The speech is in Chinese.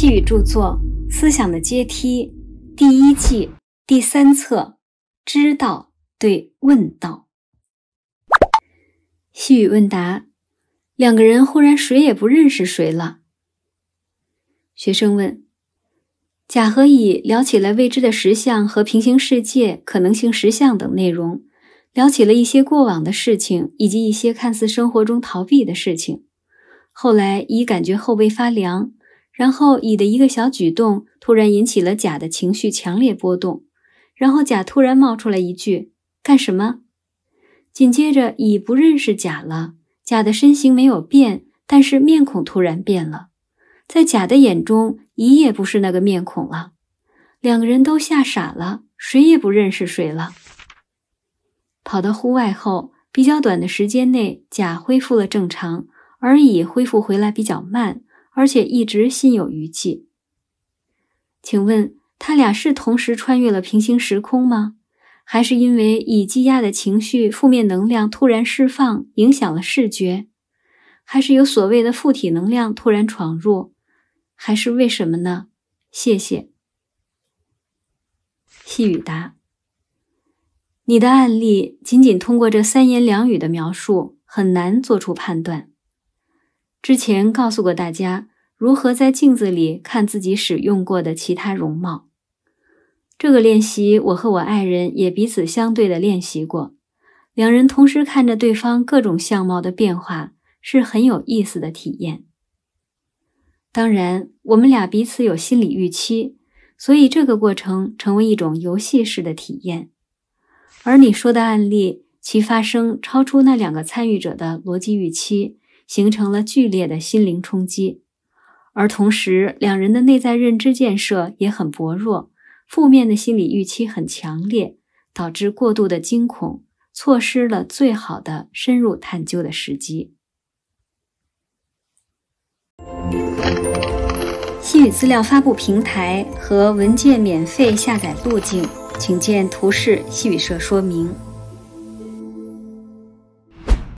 细雨著作《思想的阶梯》第一季第三册，知道对问道。细雨问答：两个人忽然谁也不认识谁了。学生问：甲和乙聊起了未知的实相和平行世界、可能性实相等内容，聊起了一些过往的事情，以及一些看似生活中逃避的事情。后来乙感觉后背发凉。然后乙的一个小举动，突然引起了甲的情绪强烈波动。然后甲突然冒出来一句：“干什么？”紧接着乙不认识甲了。甲的身形没有变，但是面孔突然变了。在甲的眼中，乙也不是那个面孔了。两个人都吓傻了，谁也不认识谁了。跑到户外后，比较短的时间内，甲恢复了正常，而乙恢复回来比较慢。而且一直心有余悸。请问他俩是同时穿越了平行时空吗？还是因为已积压的情绪、负面能量突然释放，影响了视觉？还是有所谓的附体能量突然闯入？还是为什么呢？谢谢。细雨答：你的案例仅仅通过这三言两语的描述，很难做出判断。之前告诉过大家。如何在镜子里看自己使用过的其他容貌？这个练习，我和我爱人也彼此相对的练习过，两人同时看着对方各种相貌的变化，是很有意思的体验。当然，我们俩彼此有心理预期，所以这个过程成为一种游戏式的体验。而你说的案例，其发生超出那两个参与者的逻辑预期，形成了剧烈的心灵冲击。而同时，两人的内在认知建设也很薄弱，负面的心理预期很强烈，导致过度的惊恐，错失了最好的深入探究的时机。西语资料发布平台和文件免费下载路径，请见图示。西语社说明。